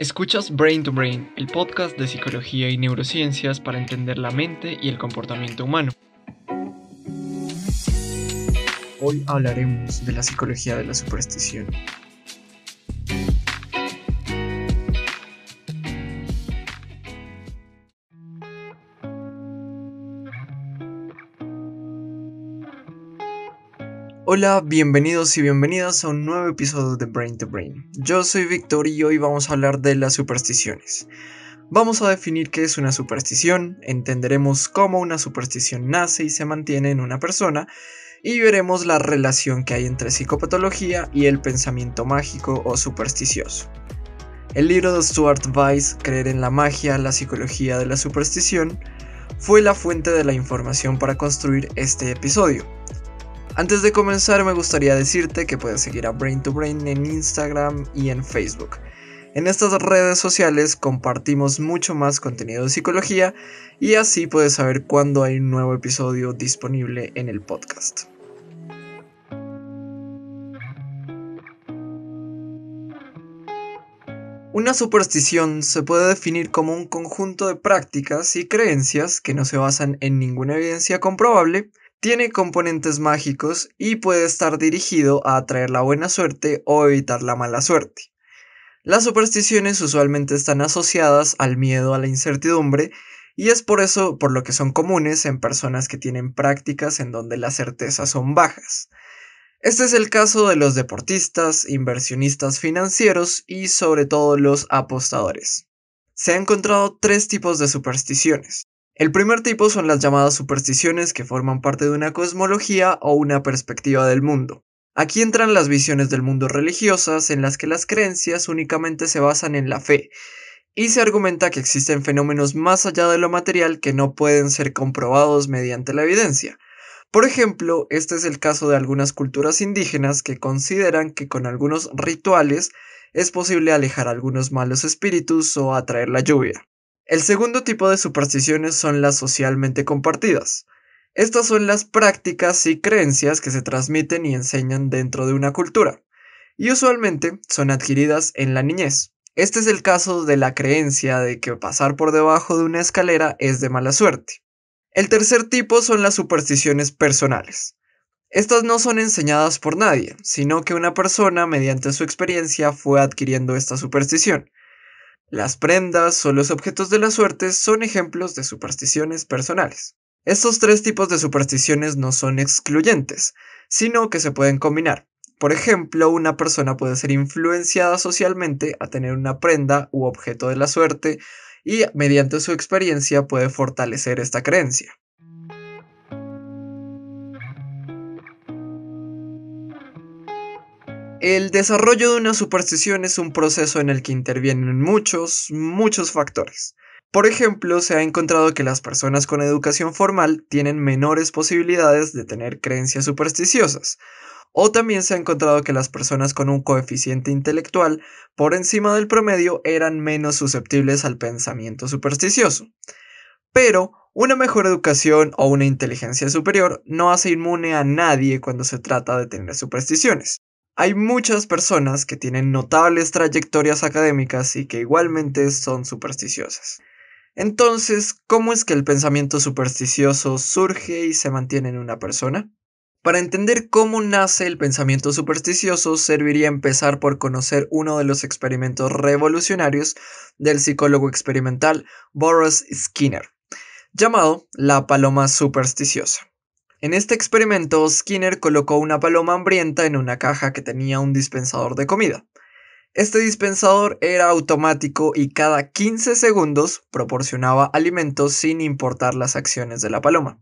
Escuchas Brain to Brain, el podcast de psicología y neurociencias para entender la mente y el comportamiento humano. Hoy hablaremos de la psicología de la superstición, Hola, bienvenidos y bienvenidas a un nuevo episodio de Brain to Brain. Yo soy Víctor y hoy vamos a hablar de las supersticiones. Vamos a definir qué es una superstición, entenderemos cómo una superstición nace y se mantiene en una persona, y veremos la relación que hay entre psicopatología y el pensamiento mágico o supersticioso. El libro de Stuart Weiss, Creer en la magia, la psicología de la superstición, fue la fuente de la información para construir este episodio antes de comenzar me gustaría decirte que puedes seguir a Brain to Brain en Instagram y en Facebook. En estas redes sociales compartimos mucho más contenido de psicología y así puedes saber cuándo hay un nuevo episodio disponible en el podcast. Una superstición se puede definir como un conjunto de prácticas y creencias que no se basan en ninguna evidencia comprobable tiene componentes mágicos y puede estar dirigido a atraer la buena suerte o evitar la mala suerte. Las supersticiones usualmente están asociadas al miedo a la incertidumbre y es por eso por lo que son comunes en personas que tienen prácticas en donde las certezas son bajas. Este es el caso de los deportistas, inversionistas financieros y sobre todo los apostadores. Se han encontrado tres tipos de supersticiones. El primer tipo son las llamadas supersticiones que forman parte de una cosmología o una perspectiva del mundo. Aquí entran las visiones del mundo religiosas en las que las creencias únicamente se basan en la fe y se argumenta que existen fenómenos más allá de lo material que no pueden ser comprobados mediante la evidencia. Por ejemplo, este es el caso de algunas culturas indígenas que consideran que con algunos rituales es posible alejar algunos malos espíritus o atraer la lluvia. El segundo tipo de supersticiones son las socialmente compartidas. Estas son las prácticas y creencias que se transmiten y enseñan dentro de una cultura, y usualmente son adquiridas en la niñez. Este es el caso de la creencia de que pasar por debajo de una escalera es de mala suerte. El tercer tipo son las supersticiones personales. Estas no son enseñadas por nadie, sino que una persona mediante su experiencia fue adquiriendo esta superstición. Las prendas o los objetos de la suerte son ejemplos de supersticiones personales. Estos tres tipos de supersticiones no son excluyentes, sino que se pueden combinar. Por ejemplo, una persona puede ser influenciada socialmente a tener una prenda u objeto de la suerte y mediante su experiencia puede fortalecer esta creencia. El desarrollo de una superstición es un proceso en el que intervienen muchos, muchos factores. Por ejemplo, se ha encontrado que las personas con educación formal tienen menores posibilidades de tener creencias supersticiosas. O también se ha encontrado que las personas con un coeficiente intelectual por encima del promedio eran menos susceptibles al pensamiento supersticioso. Pero una mejor educación o una inteligencia superior no hace inmune a nadie cuando se trata de tener supersticiones. Hay muchas personas que tienen notables trayectorias académicas y que igualmente son supersticiosas. Entonces, ¿cómo es que el pensamiento supersticioso surge y se mantiene en una persona? Para entender cómo nace el pensamiento supersticioso, serviría empezar por conocer uno de los experimentos revolucionarios del psicólogo experimental Boris Skinner, llamado la paloma supersticiosa. En este experimento, Skinner colocó una paloma hambrienta en una caja que tenía un dispensador de comida. Este dispensador era automático y cada 15 segundos proporcionaba alimentos sin importar las acciones de la paloma.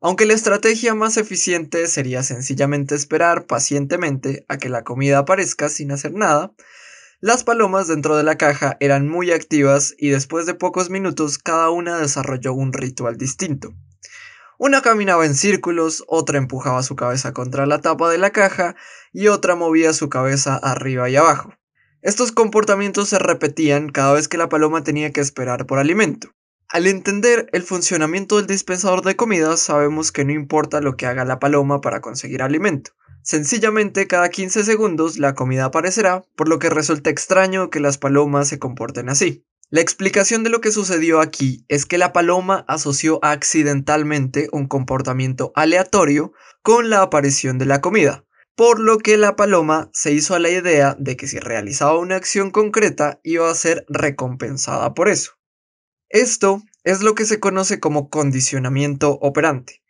Aunque la estrategia más eficiente sería sencillamente esperar pacientemente a que la comida aparezca sin hacer nada, las palomas dentro de la caja eran muy activas y después de pocos minutos cada una desarrolló un ritual distinto. Una caminaba en círculos, otra empujaba su cabeza contra la tapa de la caja y otra movía su cabeza arriba y abajo. Estos comportamientos se repetían cada vez que la paloma tenía que esperar por alimento. Al entender el funcionamiento del dispensador de comida, sabemos que no importa lo que haga la paloma para conseguir alimento. Sencillamente cada 15 segundos la comida aparecerá, por lo que resulta extraño que las palomas se comporten así. La explicación de lo que sucedió aquí es que la paloma asoció accidentalmente un comportamiento aleatorio con la aparición de la comida, por lo que la paloma se hizo a la idea de que si realizaba una acción concreta iba a ser recompensada por eso. Esto es lo que se conoce como condicionamiento operante,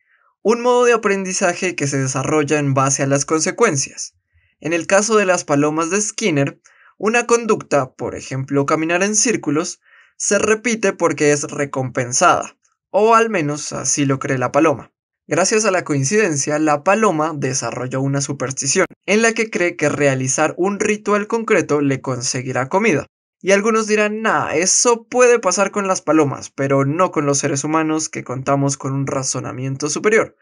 un modo de aprendizaje que se desarrolla en base a las consecuencias. En el caso de las palomas de Skinner, una conducta, por ejemplo caminar en círculos, se repite porque es recompensada, o al menos así lo cree la paloma. Gracias a la coincidencia, la paloma desarrolló una superstición en la que cree que realizar un ritual concreto le conseguirá comida. Y algunos dirán, nah, eso puede pasar con las palomas, pero no con los seres humanos que contamos con un razonamiento superior.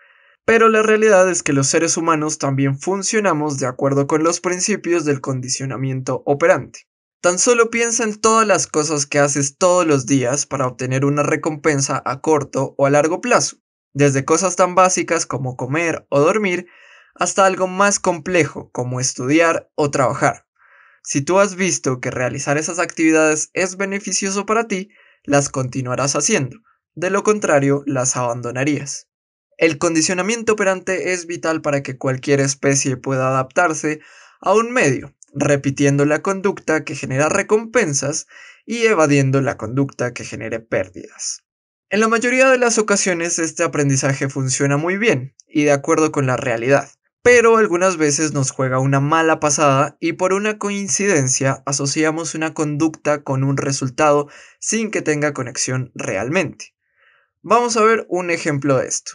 Pero la realidad es que los seres humanos también funcionamos de acuerdo con los principios del condicionamiento operante. Tan solo piensa en todas las cosas que haces todos los días para obtener una recompensa a corto o a largo plazo, desde cosas tan básicas como comer o dormir hasta algo más complejo como estudiar o trabajar. Si tú has visto que realizar esas actividades es beneficioso para ti, las continuarás haciendo, de lo contrario las abandonarías. El condicionamiento operante es vital para que cualquier especie pueda adaptarse a un medio, repitiendo la conducta que genera recompensas y evadiendo la conducta que genere pérdidas. En la mayoría de las ocasiones este aprendizaje funciona muy bien y de acuerdo con la realidad, pero algunas veces nos juega una mala pasada y por una coincidencia asociamos una conducta con un resultado sin que tenga conexión realmente. Vamos a ver un ejemplo de esto.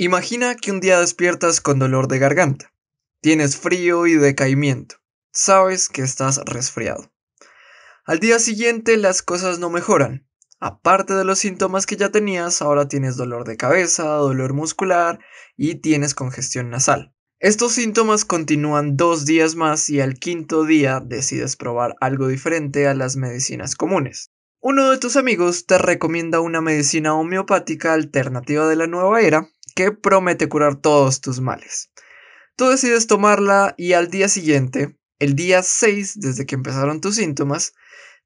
Imagina que un día despiertas con dolor de garganta. Tienes frío y decaimiento. Sabes que estás resfriado. Al día siguiente las cosas no mejoran. Aparte de los síntomas que ya tenías, ahora tienes dolor de cabeza, dolor muscular y tienes congestión nasal. Estos síntomas continúan dos días más y al quinto día decides probar algo diferente a las medicinas comunes. Uno de tus amigos te recomienda una medicina homeopática alternativa de la nueva era que promete curar todos tus males. Tú decides tomarla y al día siguiente, el día 6 desde que empezaron tus síntomas,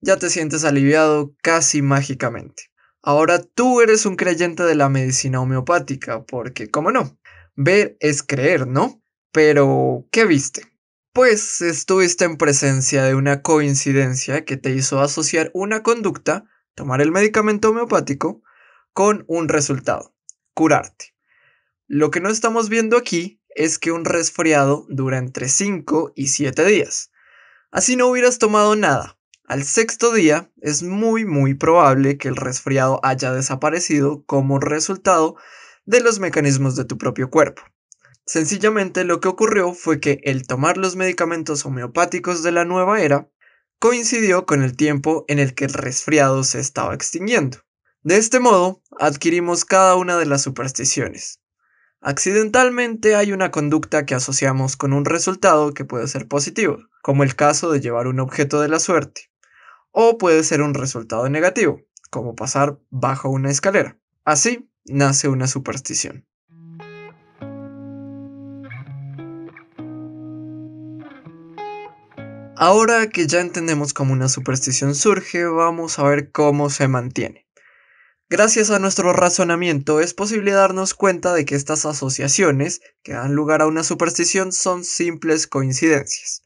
ya te sientes aliviado casi mágicamente. Ahora tú eres un creyente de la medicina homeopática, porque, ¿cómo no? Ver es creer, ¿no? Pero, ¿qué viste? Pues estuviste en presencia de una coincidencia que te hizo asociar una conducta, tomar el medicamento homeopático, con un resultado, curarte. Lo que no estamos viendo aquí es que un resfriado dura entre 5 y 7 días. Así no hubieras tomado nada. Al sexto día es muy muy probable que el resfriado haya desaparecido como resultado de los mecanismos de tu propio cuerpo. Sencillamente lo que ocurrió fue que el tomar los medicamentos homeopáticos de la nueva era coincidió con el tiempo en el que el resfriado se estaba extinguiendo. De este modo, adquirimos cada una de las supersticiones, Accidentalmente hay una conducta que asociamos con un resultado que puede ser positivo, como el caso de llevar un objeto de la suerte, o puede ser un resultado negativo, como pasar bajo una escalera. Así nace una superstición. Ahora que ya entendemos cómo una superstición surge, vamos a ver cómo se mantiene. Gracias a nuestro razonamiento es posible darnos cuenta de que estas asociaciones, que dan lugar a una superstición, son simples coincidencias.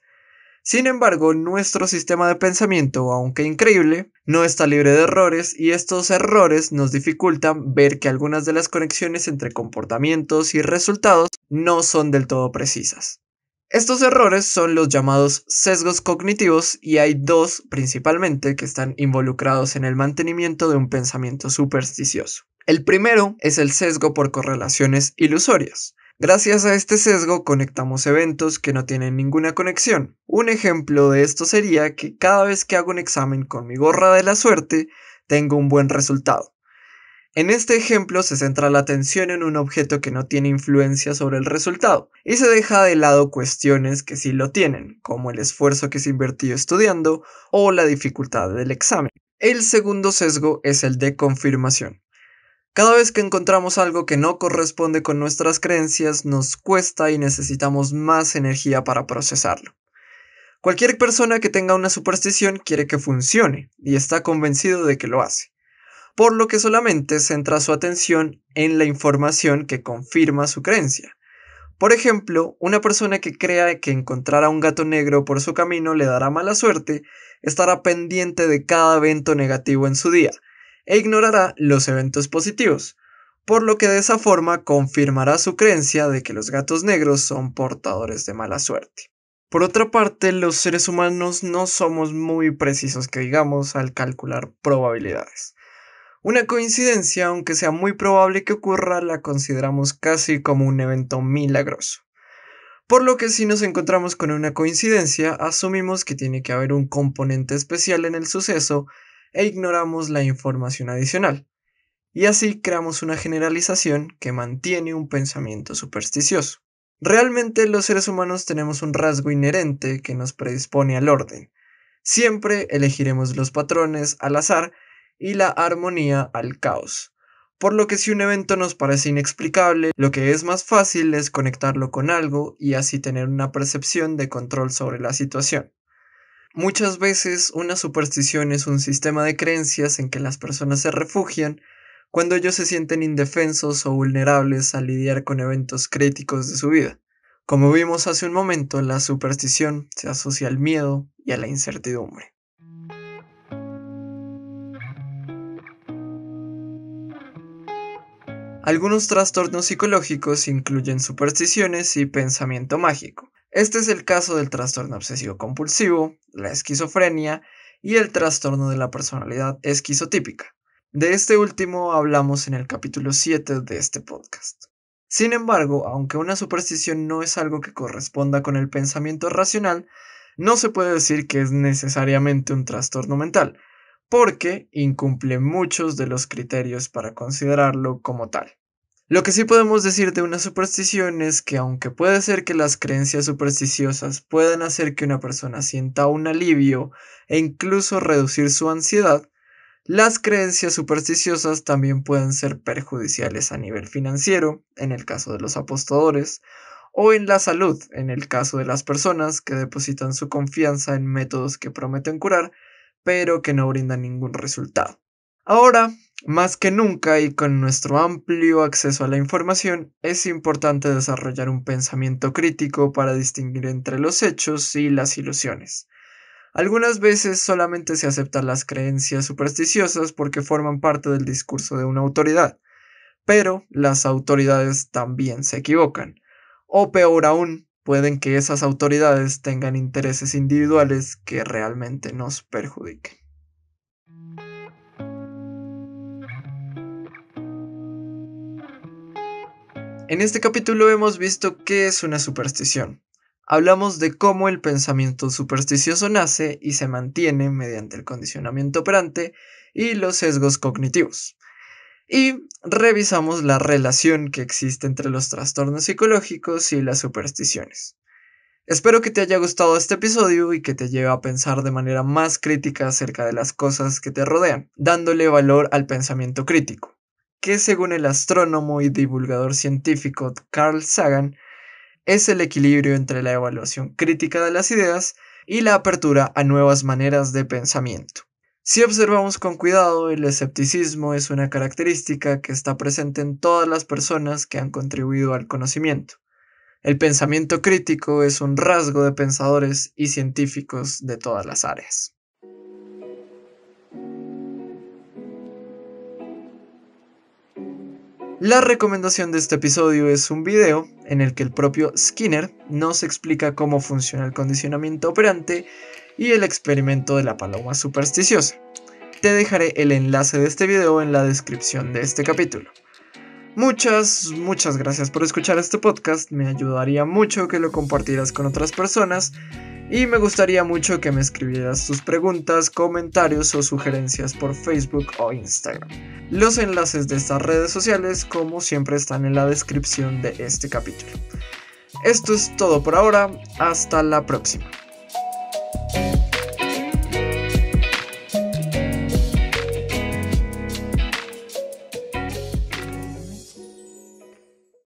Sin embargo, nuestro sistema de pensamiento, aunque increíble, no está libre de errores y estos errores nos dificultan ver que algunas de las conexiones entre comportamientos y resultados no son del todo precisas. Estos errores son los llamados sesgos cognitivos y hay dos principalmente que están involucrados en el mantenimiento de un pensamiento supersticioso. El primero es el sesgo por correlaciones ilusorias. Gracias a este sesgo conectamos eventos que no tienen ninguna conexión. Un ejemplo de esto sería que cada vez que hago un examen con mi gorra de la suerte, tengo un buen resultado. En este ejemplo se centra la atención en un objeto que no tiene influencia sobre el resultado y se deja de lado cuestiones que sí lo tienen, como el esfuerzo que se invirtió estudiando o la dificultad del examen. El segundo sesgo es el de confirmación. Cada vez que encontramos algo que no corresponde con nuestras creencias, nos cuesta y necesitamos más energía para procesarlo. Cualquier persona que tenga una superstición quiere que funcione y está convencido de que lo hace por lo que solamente centra su atención en la información que confirma su creencia. Por ejemplo, una persona que crea que encontrar a un gato negro por su camino le dará mala suerte, estará pendiente de cada evento negativo en su día e ignorará los eventos positivos, por lo que de esa forma confirmará su creencia de que los gatos negros son portadores de mala suerte. Por otra parte, los seres humanos no somos muy precisos que digamos al calcular probabilidades. Una coincidencia, aunque sea muy probable que ocurra, la consideramos casi como un evento milagroso. Por lo que si nos encontramos con una coincidencia, asumimos que tiene que haber un componente especial en el suceso e ignoramos la información adicional. Y así creamos una generalización que mantiene un pensamiento supersticioso. Realmente los seres humanos tenemos un rasgo inherente que nos predispone al orden. Siempre elegiremos los patrones al azar y la armonía al caos. Por lo que si un evento nos parece inexplicable, lo que es más fácil es conectarlo con algo y así tener una percepción de control sobre la situación. Muchas veces una superstición es un sistema de creencias en que las personas se refugian cuando ellos se sienten indefensos o vulnerables al lidiar con eventos críticos de su vida. Como vimos hace un momento, la superstición se asocia al miedo y a la incertidumbre. Algunos trastornos psicológicos incluyen supersticiones y pensamiento mágico. Este es el caso del trastorno obsesivo compulsivo, la esquizofrenia y el trastorno de la personalidad esquizotípica. De este último hablamos en el capítulo 7 de este podcast. Sin embargo, aunque una superstición no es algo que corresponda con el pensamiento racional, no se puede decir que es necesariamente un trastorno mental, porque incumple muchos de los criterios para considerarlo como tal. Lo que sí podemos decir de una superstición es que aunque puede ser que las creencias supersticiosas puedan hacer que una persona sienta un alivio e incluso reducir su ansiedad, las creencias supersticiosas también pueden ser perjudiciales a nivel financiero, en el caso de los apostadores, o en la salud, en el caso de las personas que depositan su confianza en métodos que prometen curar, pero que no brinda ningún resultado. Ahora, más que nunca y con nuestro amplio acceso a la información, es importante desarrollar un pensamiento crítico para distinguir entre los hechos y las ilusiones. Algunas veces solamente se aceptan las creencias supersticiosas porque forman parte del discurso de una autoridad, pero las autoridades también se equivocan. O peor aún, pueden que esas autoridades tengan intereses individuales que realmente nos perjudiquen. En este capítulo hemos visto qué es una superstición. Hablamos de cómo el pensamiento supersticioso nace y se mantiene mediante el condicionamiento operante y los sesgos cognitivos y revisamos la relación que existe entre los trastornos psicológicos y las supersticiones. Espero que te haya gustado este episodio y que te lleve a pensar de manera más crítica acerca de las cosas que te rodean, dándole valor al pensamiento crítico, que según el astrónomo y divulgador científico Carl Sagan, es el equilibrio entre la evaluación crítica de las ideas y la apertura a nuevas maneras de pensamiento. Si observamos con cuidado, el escepticismo es una característica que está presente en todas las personas que han contribuido al conocimiento. El pensamiento crítico es un rasgo de pensadores y científicos de todas las áreas. La recomendación de este episodio es un video en el que el propio Skinner nos explica cómo funciona el condicionamiento operante y el experimento de la paloma supersticiosa. Te dejaré el enlace de este video en la descripción de este capítulo. Muchas, muchas gracias por escuchar este podcast, me ayudaría mucho que lo compartieras con otras personas y me gustaría mucho que me escribieras tus preguntas, comentarios o sugerencias por Facebook o Instagram. Los enlaces de estas redes sociales, como siempre, están en la descripción de este capítulo. Esto es todo por ahora, hasta la próxima.